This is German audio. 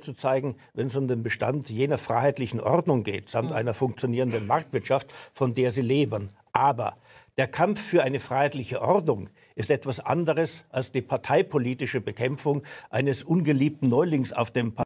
zu zeigen, wenn es um den Bestand jener freiheitlichen Ordnung geht, samt mhm. einer funktionierenden Marktwirtschaft, von der sie leben. Aber der Kampf für eine freiheitliche Ordnung ist etwas anderes als die parteipolitische Bekämpfung eines ungeliebten Neulings auf dem Partei